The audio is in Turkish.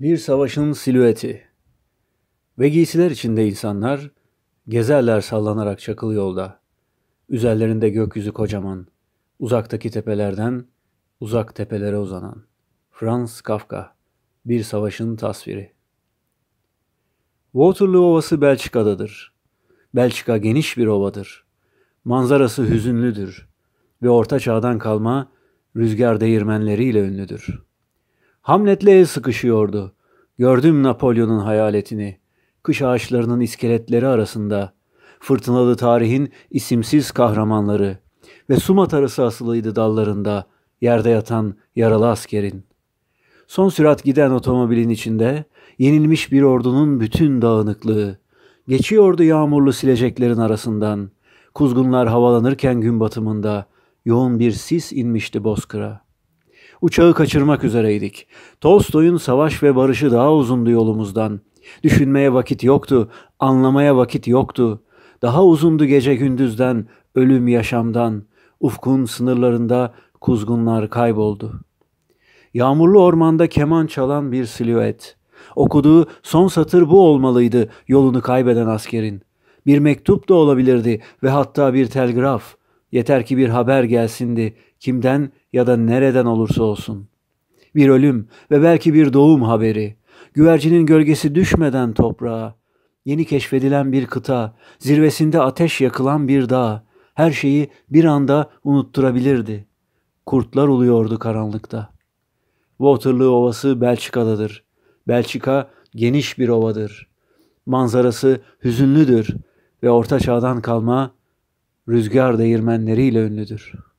Bir savaşın silüeti. Ve giysiler içinde insanlar gezerler sallanarak çakıl yolda. Üzerlerinde gökyüzü kocaman, uzaktaki tepelerden uzak tepelere uzanan. Franz Kafka, Bir Savaşın Tasviri. Waterloo Ovası Belçika'dadır. Belçika geniş bir ovadır. Manzarası hüzünlüdür ve orta çağdan kalma rüzgar değirmenleriyle ünlüdür.'' Hamlet'le sıkışıyordu. Gördüm Napolyon'un hayaletini. Kış ağaçlarının iskeletleri arasında. Fırtınalı tarihin isimsiz kahramanları. Ve sumat arısı asılıydı dallarında. Yerde yatan yaralı askerin. Son sürat giden otomobilin içinde yenilmiş bir ordunun bütün dağınıklığı. Geçiyordu yağmurlu sileceklerin arasından. Kuzgunlar havalanırken gün batımında yoğun bir sis inmişti bozkıra.'' Uçağı kaçırmak üzereydik. Tolstoy'un Savaş ve Barış'ı daha uzundu yolumuzdan. Düşünmeye vakit yoktu, anlamaya vakit yoktu. Daha uzundu gece gündüzden, ölüm yaşamdan. Ufkun sınırlarında kuzgunlar kayboldu. Yağmurlu ormanda keman çalan bir silüet. Okuduğu son satır bu olmalıydı yolunu kaybeden askerin. Bir mektup da olabilirdi ve hatta bir telgraf. Yeter ki bir haber gelsindi kimden ya da nereden olursa olsun. Bir ölüm ve belki bir doğum haberi. Güvercinin gölgesi düşmeden toprağa. Yeni keşfedilen bir kıta, zirvesinde ateş yakılan bir dağ. Her şeyi bir anda unutturabilirdi. Kurtlar uluyordu karanlıkta. Waterloo Ovası Belçika'dadır. Belçika geniş bir ovadır. Manzarası hüzünlüdür ve orta çağdan kalma rüzgar değirmenleriyle ünlüdür.''